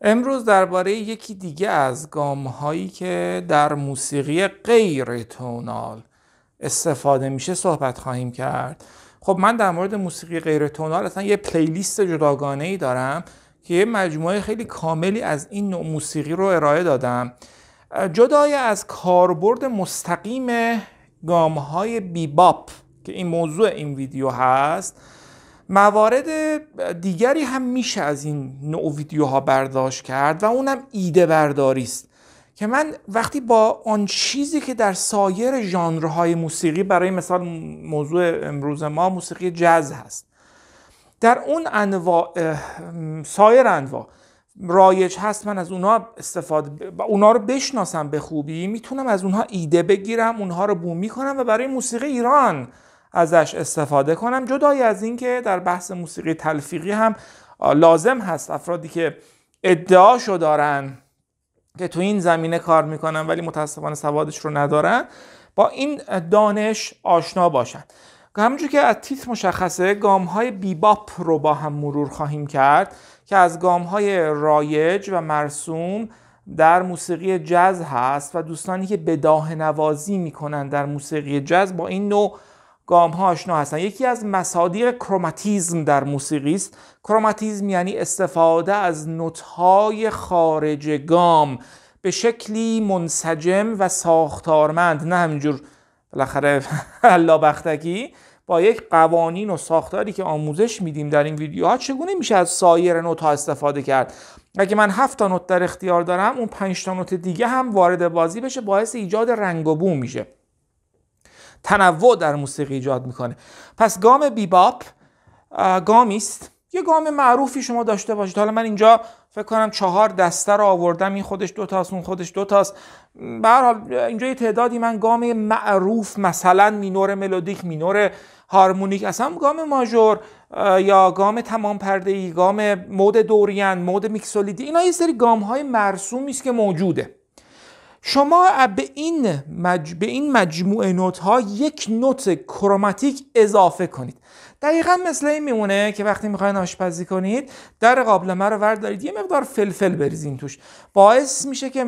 امروز درباره یکی دیگه از گام هایی که در موسیقی غیر تونال استفاده میشه صحبت خواهیم کرد خب من در مورد موسیقی غیر تونال اصلا یه پلیلیست جداگانه ای دارم که یه مجموعه خیلی کاملی از این نوع موسیقی رو ارائه دادم جدای از کاربرد مستقیم گام های بیباپ که این موضوع این ویدیو هست موارد دیگری هم میشه از این نوع ویدیوها برداشت کرد و اونم ایده برداری است که من وقتی با آن چیزی که در سایر ژانرهای موسیقی برای مثال موضوع امروز ما موسیقی جاز هست در اون انواع سایر انواع رایج هست من از اونها استفاده و اونها رو بشناسم به خوبی میتونم از اونها ایده بگیرم اونها رو بومی کنم و برای موسیقی ایران ازش استفاده کنم جدای از اینکه در بحث موسیقی تلفیقی هم لازم هست افرادی که ادعاشو دارن که تو این زمینه کار میکنن ولی متاسفانه سوادش رو ندارن با این دانش آشنا باشن همونجور که از تیتر مشخصه گام های بیباپ رو با هم مرور خواهیم کرد که از گام های رایج و مرسوم در موسیقی جز هست و دوستانی که بداه نوازی میکنن در موسیقی جز با این نوع گام ها آشنا هستن یکی از مصادیق کروماتیزم در موسیقی است کروماتیزم یعنی استفاده از نوت های خارج گام به شکلی منسجم و ساختارمند نه همینجور بالاخره اللابختگی با یک قوانین و ساختاری که آموزش میدیم در این ویدیوها چگونه میشه از سایر نوت استفاده کرد اگه من هفت تا نوت در اختیار دارم اون پنج تا نوت دیگه هم وارد بازی بشه باعث ایجاد رنگ و بو میشه تنوع در موسیقی ایجاد میکنه پس گام بیباپ گامی است یه گام معروفی شما داشته باشید حالا من اینجا فکر کنم چهار دسته رو آوردم این خودش دو تاست اون خودش دو تاست به حال اینجا یه تعدادی من گام معروف مثلا مینور ملودیک مینور هارمونیک اصلا گام ماژور یا گام تمام پرده ای گام مود دورین مود میکسولیدی اینا یه سری گام های مرسومی است که موجوده شما به این, مج... به این مجموعه نوت ها یک نوت کروماتیک اضافه کنید دقیقا مثل این میمونه که وقتی میخواین آشپزی کنید در قابلمه رو وردارید یه مقدار فلفل بریزین توش باعث میشه که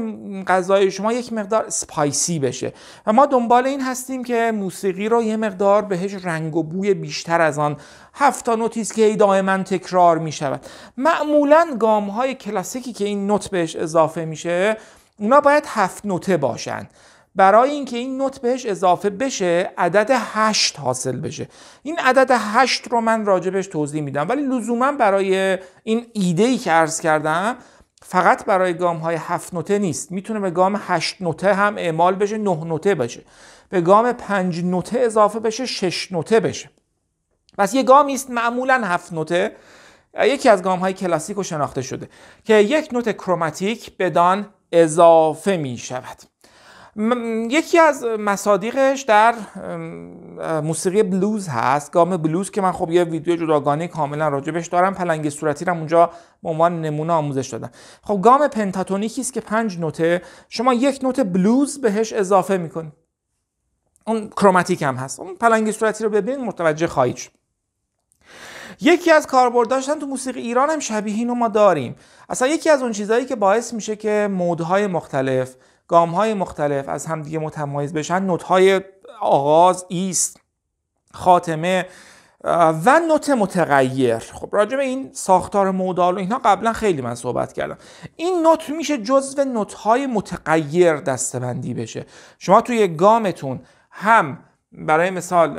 غذای شما یک مقدار سپایسی بشه و ما دنبال این هستیم که موسیقی رو یه مقدار بهش رنگ و بوی بیشتر از آن هفت نوتی است که دائما تکرار میشود معمولا گام های کلاسیکی که این نوت بهش اضافه میشه اونا باید هفت نوته باشن برای اینکه این نوت بهش اضافه بشه عدد هشت حاصل بشه این عدد هشت رو من راجبش توضیح میدم ولی لزوما برای این ایده ای که عرض کردم فقط برای گام های هفت نوته نیست میتونه به گام هشت نوته هم اعمال بشه نه نوته بشه به گام پنج نوته اضافه بشه شش نوته بشه پس یه گام است معمولا هفت نوته یکی از گام های کلاسیک و شناخته شده که یک نوت کروماتیک بدان اضافه می شود یکی از مصادیقش در موسیقی بلوز هست گام بلوز که من خب یه ویدیو جداگانه کاملا راجبش دارم پلنگ صورتی رو اونجا به عنوان نمونه آموزش دادم خب گام پنتاتونیکی است که پنج نوته شما یک نوت بلوز بهش اضافه میکنید اون کروماتیک هم هست اون پلنگ صورتی رو ببین متوجه خواهید شد یکی از کاربرد داشتن تو موسیقی ایران هم شبیه اینو ما داریم اصلا یکی از اون چیزهایی که باعث میشه که مودهای مختلف گامهای مختلف از همدیگه متمایز بشن نوتهای آغاز ایست خاتمه و نوت متغیر خب راجع به این ساختار مودال و اینها قبلا خیلی من صحبت کردم این نوت میشه جزو نوت‌های متغیر دستبندی بشه شما توی گامتون هم برای مثال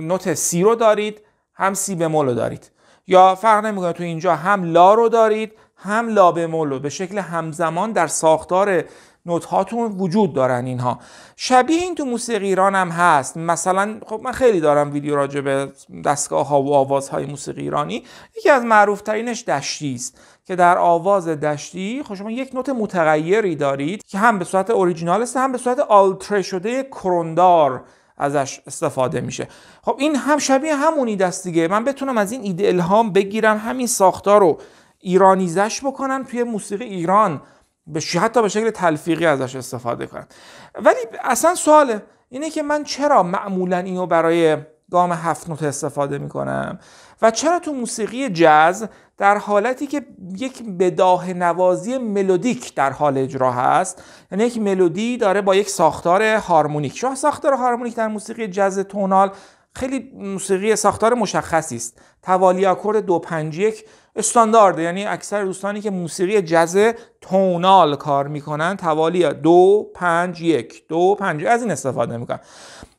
نوت سی رو دارید هم سی بمول رو دارید یا فرق نمیکنه تو اینجا هم لا رو دارید هم لا بمول رو به شکل همزمان در ساختار نوت هاتون وجود دارن اینها شبیه این تو موسیقی ایران هم هست مثلا خب من خیلی دارم ویدیو راجع به دستگاه ها و آوازهای موسیقی ایرانی یکی از معروف ترینش دشتی است که در آواز دشتی خب شما یک نوت متغیری دارید که هم به صورت اوریجینال است هم به صورت آلتره شده کروندار ازش استفاده میشه خب این هم شبیه همونی دست دیگه من بتونم از این ایده الهام بگیرم همین ساختار رو ایرانیزش بکنم توی موسیقی ایران به حتی به شکل تلفیقی ازش استفاده کنم ولی اصلا سواله اینه که من چرا معمولا اینو برای گام هفت نوت استفاده میکنم و چرا تو موسیقی جاز در حالتی که یک بداه نوازی ملودیک در حال اجرا هست یعنی یک ملودی داره با یک ساختار هارمونیک شاه ساختار هارمونیک در موسیقی جز تونال خیلی موسیقی ساختار مشخصی است توالی آکورد دو پنج یک استاندارد یعنی اکثر دوستانی که موسیقی جز تونال کار میکنن توالی دو پنج یک دو پنج از این استفاده میکنن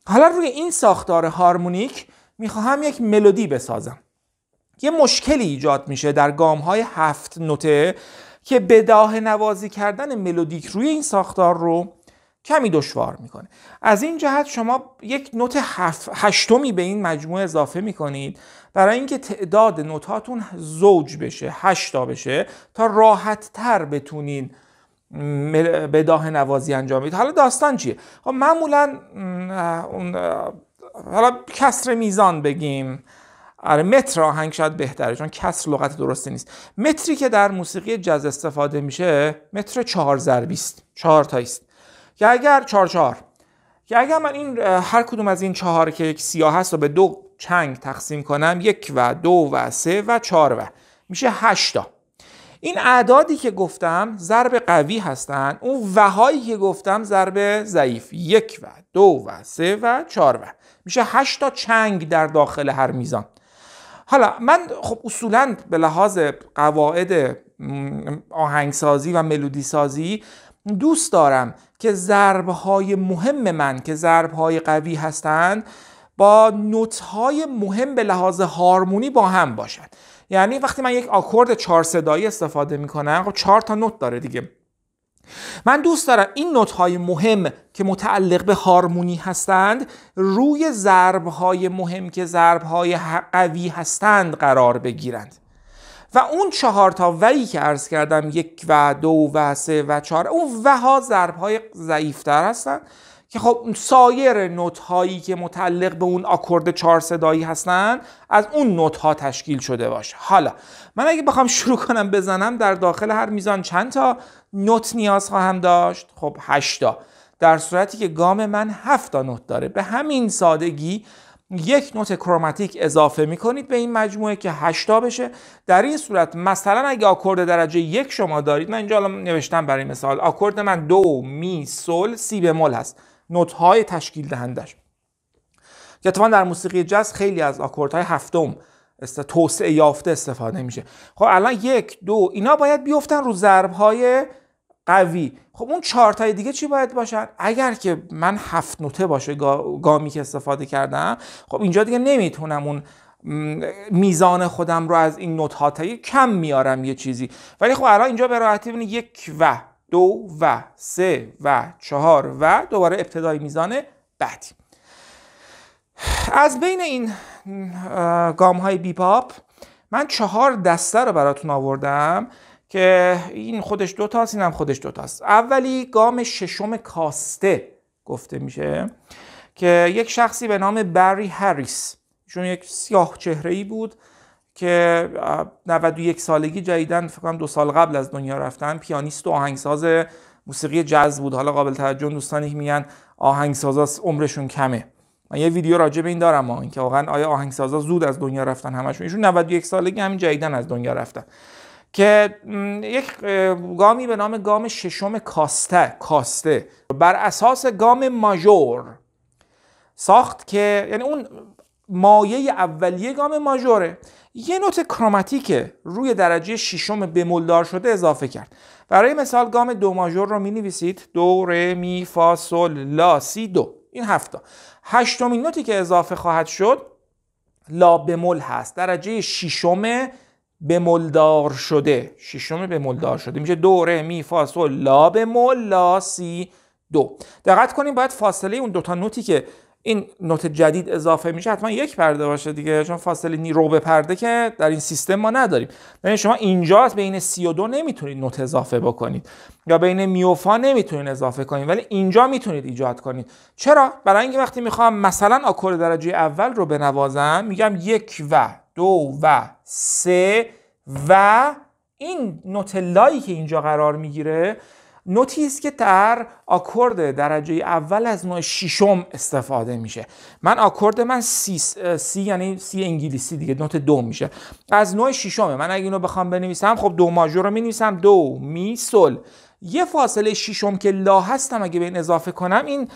حالا روی این ساختار هارمونیک میخواهم یک ملودی بسازم یه مشکلی ایجاد میشه در گام های هفت نوته که بداه نوازی کردن ملودیک روی این ساختار رو کمی دشوار میکنه از این جهت شما یک نوت هشتمی به این مجموعه اضافه میکنید برای اینکه تعداد نوتاتون زوج بشه هشتا بشه تا راحت تر بتونین بداه نوازی انجام بدید حالا داستان چیه خب معمولا حالا کسر میزان بگیم آره متر آهنگ شاید بهتره چون کسر لغت درستی نیست متری که در موسیقی جز استفاده میشه متر چهار ضربی است چهار که اگر چهار چهار که اگر من این هر کدوم از این چهار که یک سیاه هست و به دو چنگ تقسیم کنم یک و دو و سه و چهار و میشه هشتا این اعدادی که گفتم ضرب قوی هستن اون وهایی که گفتم ضرب ضعیف یک و دو و سه و چهار و میشه هشتا چنگ در داخل هر میزان حالا من خب اصولا به لحاظ قواعد آهنگسازی و ملودی سازی دوست دارم که ضربهای مهم من که ضربهای قوی هستند با نوتهای مهم به لحاظ هارمونی با هم باشد. یعنی وقتی من یک آکورد چهار صدایی استفاده کنم خب چهار تا نوت داره دیگه من دوست دارم این نوت های مهم که متعلق به هارمونی هستند روی ضرب های مهم که ضرب های قوی هستند قرار بگیرند و اون چهار تا وی که عرض کردم یک و دو و سه و چهار اون وها ضرب های ضعیفتر هستند که خب سایر نوت هایی که متعلق به اون آکورد چهار صدایی هستن از اون نوت ها تشکیل شده باشه حالا من اگه بخوام شروع کنم بزنم در داخل هر میزان چند تا نوت نیاز خواهم داشت خب هشتا در صورتی که گام من هفتا نوت داره به همین سادگی یک نوت کروماتیک اضافه می کنید به این مجموعه که هشتا بشه در این صورت مثلا اگه آکورد درجه یک شما دارید من اینجا نوشتم برای مثال آکورد من دو می سل سی بمول هست نوت‌های های تشکیل دهندش که اتفاقا در موسیقی جاز خیلی از های هفتم توسعه یافته استفاده میشه خب الان یک دو اینا باید بیفتن رو ضرب های قوی خب اون تای دیگه چی باید باشن اگر که من هفت نوته باشه گامی که استفاده کردم خب اینجا دیگه نمیتونم اون میزان خودم رو از این نوت ها کم میارم یه چیزی ولی خب الان اینجا به راحتی یک و دو و سه و چهار و دوباره ابتدای میزانه بعدی از بین این گام های بیپاپ من چهار دسته رو براتون آوردم که این خودش دو تاست این هم خودش دو تاست اولی گام ششم کاسته گفته میشه که یک شخصی به نام بری هریس چون یک سیاه چهره ای بود که 91 سالگی جدیدن فکر کنم دو سال قبل از دنیا رفتن پیانیست و آهنگساز موسیقی جاز بود حالا قابل توجه دوستانی میگن آهنگسازا عمرشون کمه من یه ویدیو راجع به این دارم ها اینکه واقعا آیا آهنگسازا زود از دنیا رفتن همشون ایشون 91 سالگی همین جدیدن از دنیا رفتن که یک گامی به نام گام ششم کاسته کاسته بر اساس گام ماژور ساخت که یعنی اون مایه اولیه گام ماژوره یه نوت کروماتیک روی درجه ششم بمولدار شده اضافه کرد برای مثال گام دو ماژور رو می نویسید دو ر می فا سل لا سی دو این هفتا هشتمین نوتی که اضافه خواهد شد لا بمول هست درجه ششم بمولدار شده ششم بمولدار شده میشه دو ر می فا سل لا بمول لا سی دو دقت کنیم باید فاصله اون دوتا نوتی که این نوت جدید اضافه میشه حتما یک پرده باشه دیگه چون فاصله نیرو به پرده که در این سیستم ما نداریم یعنی شما اینجا بین 32 نمیتونید نوت اضافه بکنید یا بین میوفا نمیتونید اضافه کنید ولی اینجا میتونید ایجاد کنید چرا برای اینکه وقتی میخوام مثلا آکورد درجه اول رو بنوازم میگم یک و دو و سه و این نوت لایی که اینجا قرار میگیره نوتی که در آکورد درجه اول از نوع ششم استفاده میشه من آکورد من سی, سی یعنی سی انگلیسی دیگه نوت دو میشه از نوع ششمه من اگه اینو بخوام بنویسم خب دو ماژور رو مینویسم دو می سل یه فاصله ششم که لا هستم اگه به این اضافه کنم این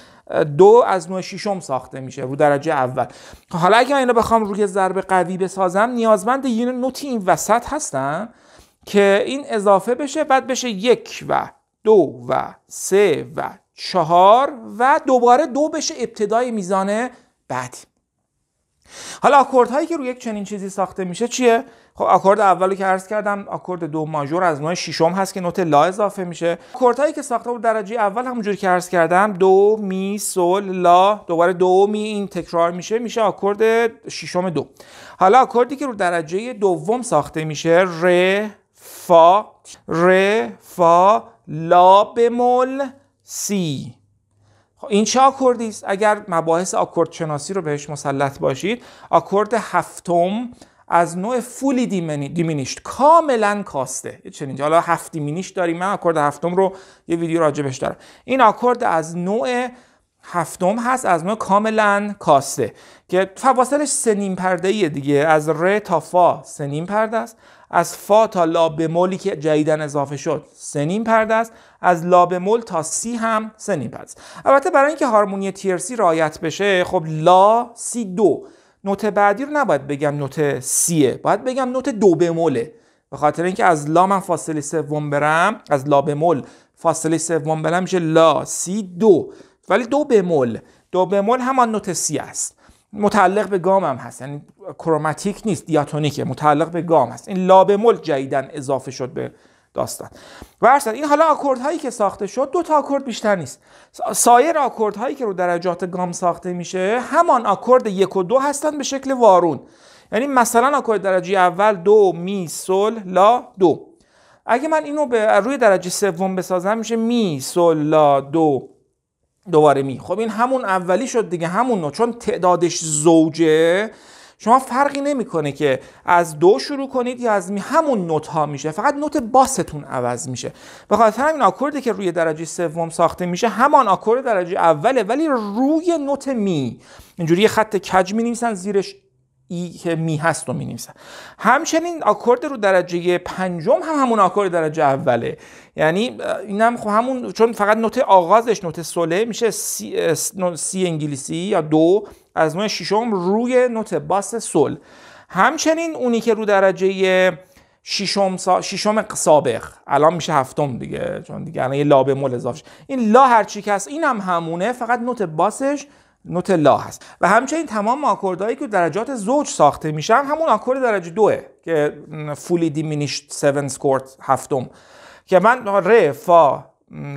دو از نوع ششم ساخته میشه رو درجه اول خب، حالا اگه اینو بخوام روی ضرب قوی بسازم نیازمند یه نوتی این وسط هستم که این اضافه بشه بعد بشه یک و دو و سه و چهار و دوباره دو بشه ابتدای میزان بعدی حالا آکورد هایی که روی یک چنین چیزی ساخته میشه چیه خب آکورد اولی که عرض کردم آکورد دو ماژور از نوع ششم هست که نوت لا اضافه میشه آکورد هایی که ساخته بود درجه اول همونجوری که عرض کردم دو می سول لا دوباره دو می این تکرار میشه میشه آکورد ششم دو حالا آکوردی که رو درجه دوم ساخته میشه ر فا ر فا لا بمول سی خب، این چه آکوردی است اگر مباحث آکورد شناسی رو بهش مسلط باشید آکورد هفتم از نوع فولی دیمینیشت کاملا کاسته چنین حالا هفت دیمینیشت داریم من آکورد هفتم رو یه ویدیو راجبش دارم این آکورد از نوع هفتم هست از نوع کاملا کاسته که فواصلش سه پرده دیگه از ر تا فا سه پرده است از فا تا لا بمولی که جدیدن اضافه شد سنیم پرده است از لا بمول تا سی هم سنیم پرده است البته برای اینکه هارمونی تیرسی رایت بشه خب لا سی دو نوت بعدی رو نباید بگم نوت سیه باید بگم نوت دو بموله به خاطر اینکه از لا من فاصله سوم برم از لا بمول فاصله سوم برم میشه لا سی دو ولی دو بمول دو بمول همان نوت سی است متعلق به گام هم هست یعنی کروماتیک نیست دیاتونیکه متعلق به گام هست این لا بمول جدیدن اضافه شد به داستان و این حالا آکورد هایی که ساخته شد دو تا آکورد بیشتر نیست سایر آکورد هایی که رو درجات گام ساخته میشه همان آکورد یک و دو هستن به شکل وارون یعنی مثلا آکورد درجه اول دو می سل لا دو اگه من اینو به روی درجه سوم بسازم میشه می سل لا دو دوباره می خب این همون اولی شد دیگه همون نوت چون تعدادش زوجه شما فرقی نمیکنه که از دو شروع کنید یا از می همون نوت ها میشه فقط نوت باستون عوض میشه به خاطر همین آکوردی که روی درجه سوم ساخته میشه همان آکورد درجه اوله ولی روی نوت می اینجوری یه خط کج می نیستن زیرش ای که می هست و می نویسن همچنین آکورد رو درجه پنجم هم همون آکورد درجه اوله یعنی اینم خب همون چون فقط نوت آغازش نوت سله میشه سی, سی انگلیسی یا دو از نوع ششم روی نوت باس سل همچنین اونی که رو درجه ششم ششم سابق الان میشه هفتم دیگه چون دیگه الان یه لا بمول اضافه این لا هر اینم هم همونه فقط نوت باسش نوت لا هست و همچنین تمام آکوردهایی که درجات زوج ساخته میشن همون آکورد درجه دوه که فولی دیمینیشت 7 سکورت هفتم که من ر فا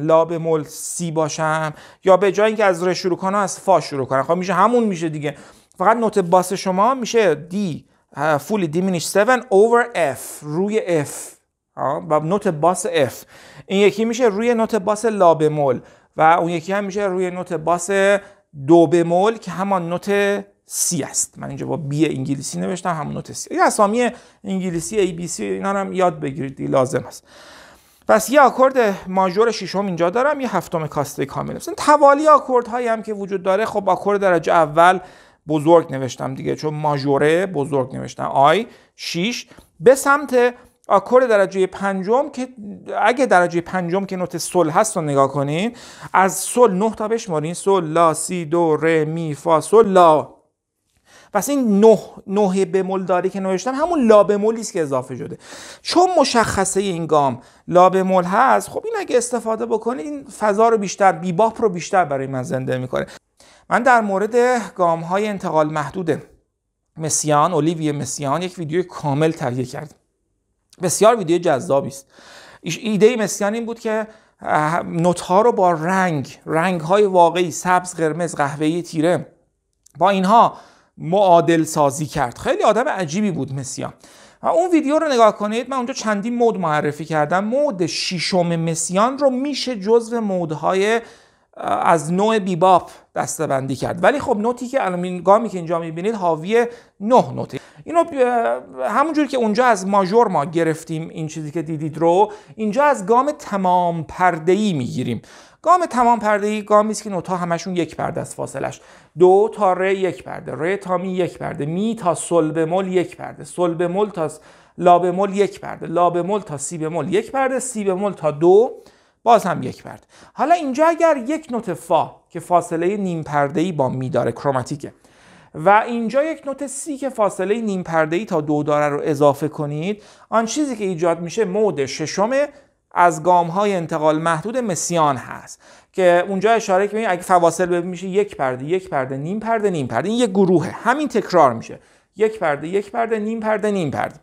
لا به مول سی باشم یا به جای اینکه از ر شروع کنم از فا شروع کنم خب میشه همون میشه دیگه فقط نوت باس شما میشه دی فولی دیمینیش 7 over F روی اف و نوت باس اف این یکی میشه روی نوت باس لا بمول و اون یکی هم میشه روی نوت باس دو بمول که همان نوت سی است من اینجا با بی انگلیسی نوشتم همون نوت سی یه اسامی انگلیسی ای بی سی اینا هم یاد بگیرید لازم است پس یه آکورد ماژور ششم اینجا دارم یه هفتم کاسته کامل مثلا توالی آکورد هایی هم که وجود داره خب آکورد درجه اول بزرگ نوشتم دیگه چون ماژوره بزرگ نوشتم آی 6 به سمت آکورد درجه پنجم که اگه درجه پنجم که نوت سل هست رو نگاه کنین از سل نه تا بشمارین سل لا سی دو ر می فا سل لا پس این نه نه بمول داری که نوشتم همون لا بمولی است که اضافه شده چون مشخصه این گام لا بمول هست خب این اگه استفاده بکنید این فضا رو بیشتر بی باپ رو بیشتر برای من زنده میکنه من در مورد گام های انتقال محدود مسیان اولیوی مسیان یک ویدیو کامل تهیه کردم بسیار ویدیو جذابی است ایده مسیان این بود که نوت ها رو با رنگ رنگ های واقعی سبز قرمز قهوه‌ای تیره با اینها معادل سازی کرد خیلی آدم عجیبی بود مسیان و اون ویدیو رو نگاه کنید من اونجا چندین مود معرفی کردم مود شیشم مسیان رو میشه جزو مودهای از نوع بیباپ دستبندی کرد ولی خب نوتی که الان گامی که اینجا میبینید حاوی نه نوتی اینو همونجور که اونجا از ماژور ما گرفتیم این چیزی که دیدید رو اینجا از گام تمام پرده ای میگیریم گام تمام پرده ای گامی است که نوتا همشون یک پرده است فاصلش دو تا ر یک پرده ر تا می یک پرده می تا سل بمول یک پرده سل بمول تا لا بمول یک پرده لا بمول تا سی بمول یک پرده سی تا دو باز هم یک پرده حالا اینجا اگر یک نوت فا که فاصله نیم پرده ای با می داره کروماتیکه و اینجا یک نوت سی که فاصله نیم پرده ای تا دو داره رو اضافه کنید آن چیزی که ایجاد میشه مود ششم از گام های انتقال محدود مسیان هست که اونجا اشاره که اگه فواصل به میشه یک پرده یک پرده نیم پرده نیم پرده این یک گروهه همین تکرار میشه یک پرده یک پرده نیم پرده نیم پرده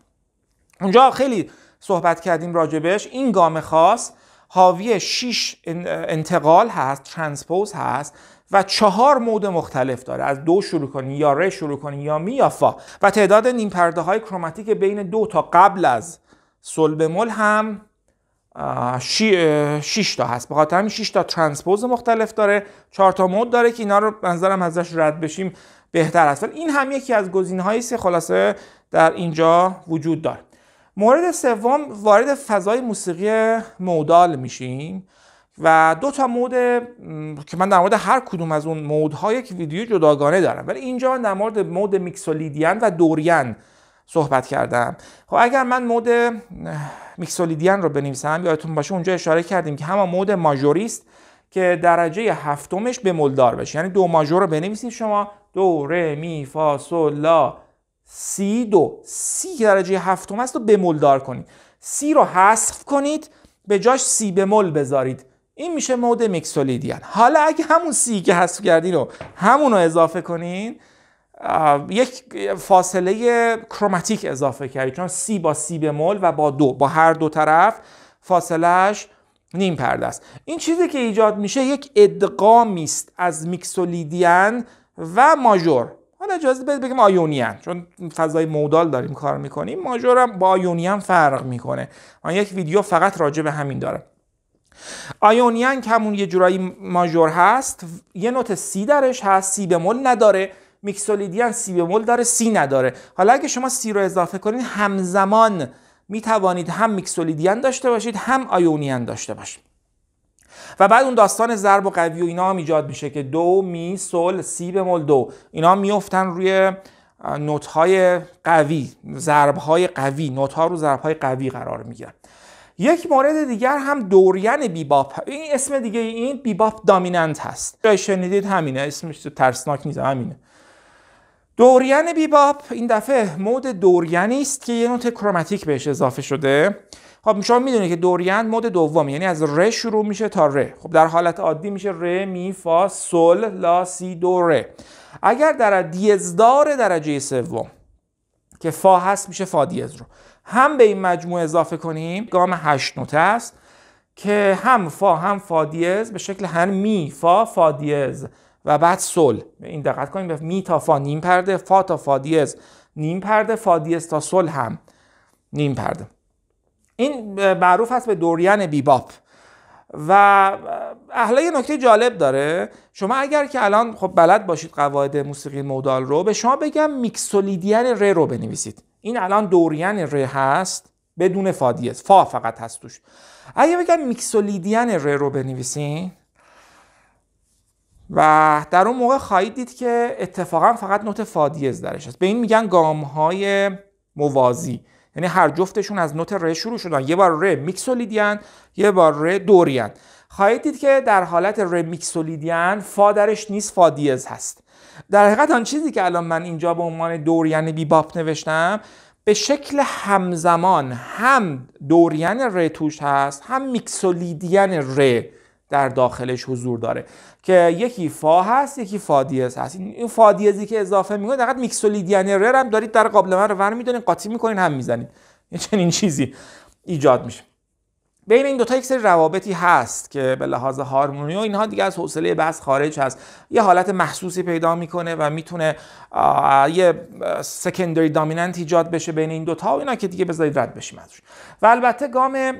اونجا خیلی صحبت کردیم راجبش این گام خاص حاوی 6 انتقال هست ترانسپوز هست و چهار مود مختلف داره از دو شروع کنی یا ر شروع کنی یا می یا فا و تعداد نیم پرده های کروماتیک بین دو تا قبل از سل بمول هم 6 تا هست بخاطر همین 6 تا ترانسپوز مختلف داره چهار تا مود داره که اینا رو نظرم ازش رد بشیم بهتر است این هم یکی از گزینه‌هایی سه خلاصه در اینجا وجود داره مورد سوم وارد فضای موسیقی مودال میشیم و دو تا مود که من در مورد هر کدوم از اون مودها یک ویدیو جداگانه دارم ولی اینجا من در مورد مود میکسولیدین و دورین صحبت کردم خب اگر من مود میکسولیدین رو بنویسم یادتون باشه اونجا اشاره کردیم که همان مود ماژوریست که درجه هفتمش به مولدار بشه یعنی دو ماژور رو بنویسید شما دو ر می فا لا سی دو سی که درجه هفتم است رو بمول دار کنید سی رو حذف کنید به جاش سی بمول بذارید این میشه مود مکسولیدیان حالا اگه همون سی که حذف کردین رو همون رو اضافه کنین یک فاصله کروماتیک اضافه کردید چون سی با سی بمول و با دو با هر دو طرف فاصلهش نیم پرده است این چیزی که ایجاد میشه یک ادغامی است از میکسولیدین و ماژور حالا اجازه بدید بگیم آیونیان چون فضای مودال داریم کار میکنیم ماژور هم با آیونیان فرق میکنه من یک ویدیو فقط راجع به همین دارم آیونیان که همون یه جورایی ماژور هست یه نوت سی درش هست سی بمول نداره میکسولیدیان سی بمول داره سی نداره حالا اگه شما سی رو اضافه کنید همزمان میتوانید هم میکسولیدیان داشته باشید هم آیونیان داشته باشید و بعد اون داستان ضرب و قوی و اینا هم ایجاد میشه که دو می سل سی بمول دو اینا میفتن روی نوت های قوی ضرب های قوی نوت ها رو ضرب های قوی قرار میگیرن یک مورد دیگر هم دورین بیباپ این اسم دیگه این بیباپ دامیننت هست جای شنیدید همینه اسمش ترسناک نیست همینه دورین بیباب این دفعه مود دورینی است که یه نوت کروماتیک بهش اضافه شده خب شما میدونید که دوریان مود دوم یعنی از ر شروع میشه تا ر خب در حالت عادی میشه ر می فا سل لا سی دو ر اگر در دیزدار درجه سوم که فا هست میشه فا دیز رو هم به این مجموعه اضافه کنیم گام هشت نوته است که هم فا هم فا دیز به شکل هم می فا فا دیز و بعد سل این دقت کنیم به می تا فا نیم پرده فا تا فا دیز نیم پرده فا دیز تا سل هم نیم پرده این معروف هست به دوریان بیباپ و اهله نکته جالب داره شما اگر که الان خب بلد باشید قواعد موسیقی مودال رو به شما بگم میکسولیدین ر رو بنویسید این الان دوریان ر هست بدون فادیه فا فقط هست توش اگه بگم میکسولیدین ر رو بنویسید و در اون موقع خواهید دید که اتفاقا فقط نوت فادیز درش هست به این میگن گام های موازی یعنی هر جفتشون از نوت ره شروع شدن یه بار ره میکسولیدین یه بار ره دورین خواهید دید که در حالت ره میکسولیدین فا درش نیست فادیز هست در حقیقت آن چیزی که الان من اینجا به عنوان دورین بیباپ نوشتم به شکل همزمان هم دورین ره توش هست هم میکسولیدین ره در داخلش حضور داره که یکی فا هست یکی فا هست این فا دیزی که اضافه میکنید فقط میکسولیدیان یعنی رر هم دارید در قابل من رو ور میدونید قاطی میکنین هم میزنید یه چنین چیزی ایجاد میشه بین این دوتا یک سری روابطی هست که به لحاظ هارمونی و اینها دیگه از حوصله بحث خارج هست یه حالت محسوسی پیدا میکنه و میتونه یه سکندری دامیننت ایجاد بشه بین این دوتا و اینا که دیگه بذارید رد بشیم ازش و البته گام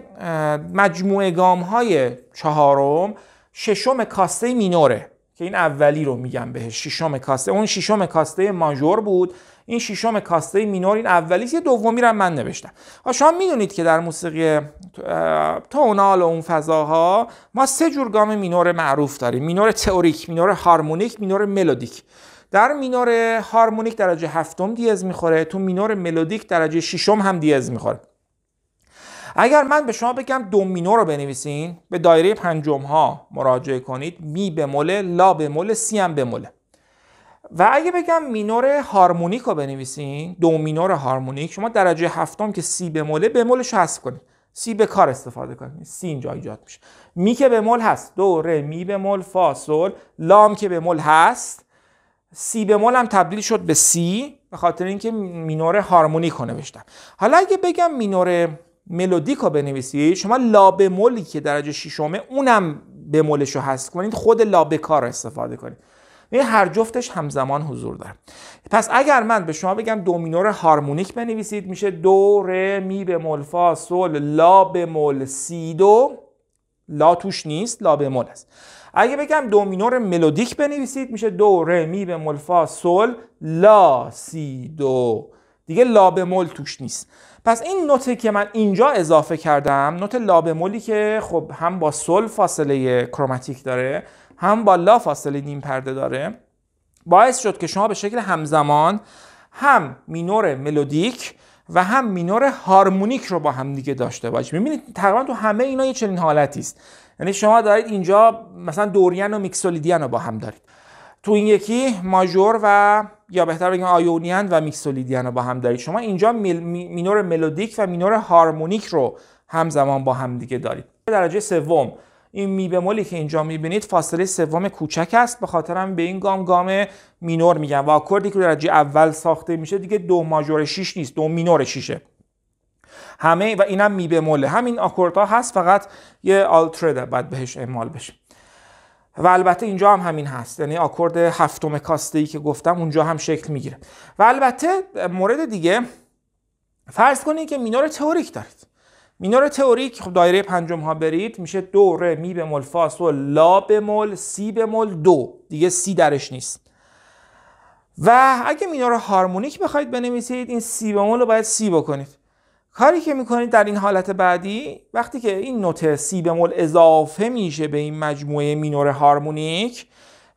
مجموعه گام های چهارم ششم کاسته مینوره که این اولی رو میگم بهش ششم کاسته اون ششم کاسته ماژور بود این ششم کاسته مینور این اولی یه دومی رو من نوشتم شما میدونید که در موسیقی تونال و اون فضاها ما سه جور گام مینور معروف داریم مینور تئوریک مینور هارمونیک مینور ملودیک در مینور هارمونیک درجه هفتم دیز میخوره تو مینور ملودیک درجه ششم هم دیز میخوره اگر من به شما بگم دو مینور رو بنویسین به دایره پنجم ها مراجعه کنید می بموله لا بموله سی هم بموله و اگه بگم مینور هارمونیک رو بنویسین دو مینور هارمونیک شما درجه هفتم که سی بموله بمولش کنید سی به کار استفاده کنید سی اینجا ایجاد میشه می که به مول هست دو ر می به مول فا لام که به مول هست سی به مول هم تبدیل شد به سی به خاطر اینکه مینور هارمونیک کنه نوشتم حالا اگه بگم مینور ملودیک رو بنویسید شما لا بمولی که درجه ششمه اونم بمولش رو هست کنید خود لا به کار استفاده کنید این هر جفتش همزمان حضور داره پس اگر من به شما بگم دومینور هارمونیک بنویسید میشه دو ر می مول فا سول لا مول سی دو لا توش نیست لا به مول است اگه بگم دومینور ملودیک بنویسید میشه دو ر می مول فا سول لا سی دو دیگه لا به مول توش نیست پس این نوت که من اینجا اضافه کردم نوت لا مولی که خب هم با سل فاصله کروماتیک داره هم با لا فاصله نیم پرده داره باعث شد که شما به شکل همزمان هم مینور ملودیک و هم مینور هارمونیک رو با هم دیگه داشته باشید میبینید تقریبا تو همه اینا یه چنین حالتی است یعنی شما دارید اینجا مثلا دورین و میکسولیدین رو با هم دارید تو این یکی ماژور و یا بهتر بگیم آیونین و میکسولیدین رو با هم دارید شما اینجا مینور ملودیک و مینور هارمونیک رو همزمان با هم دیگه دارید درجه سوم این می مولی که اینجا میبینید فاصله سوم کوچک است به خاطرم به این گام گام مینور میگن و آکوردی که درجه اول ساخته میشه دیگه دو ماژور 6 نیست دو مینور 6 همه و اینم می مول همین آکوردها هست فقط یه آلترده بعد بهش اعمال بشه و البته اینجا هم همین هست یعنی آکورد هفتم کاسته ای که گفتم اونجا هم شکل میگیره و البته مورد دیگه فرض کنید که مینور تئوریک دارید مینور تئوریک خب دایره پنجم ها برید میشه دو ر می بمول فا و لا مول سی بمول دو دیگه سی درش نیست و اگه مینور هارمونیک بخواید بنویسید این سی مول رو باید سی بکنید کاری که میکنید در این حالت بعدی وقتی که این نوت سی مول اضافه میشه به این مجموعه مینور هارمونیک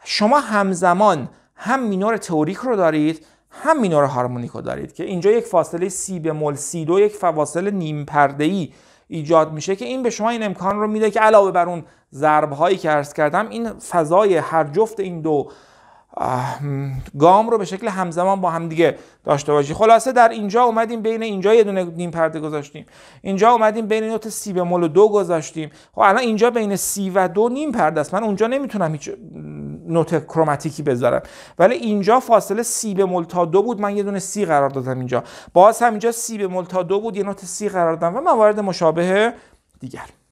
شما همزمان هم مینور تئوریک رو دارید هم مینور هارمونیکو دارید که اینجا یک فاصله سی بمول سی دو یک فواصل نیم پرده ای ایجاد میشه که این به شما این امکان رو میده که علاوه بر اون ضرب هایی که عرض کردم این فضای هر جفت این دو گام رو به شکل همزمان با هم دیگه داشته باشی خلاصه در اینجا اومدیم بین اینجا یه دونه نیم پرده گذاشتیم اینجا اومدیم بین نوت سی بمول و دو گذاشتیم خب الان اینجا بین سی و دو نیم پرده است من اونجا نمیتونم نوت کروماتیکی بذارم ولی اینجا فاصله سی به ملتا دو بود من یه دونه سی قرار دادم اینجا باز هم اینجا سی به ملتا دو بود یه نوت سی قرار دادم و موارد مشابه دیگر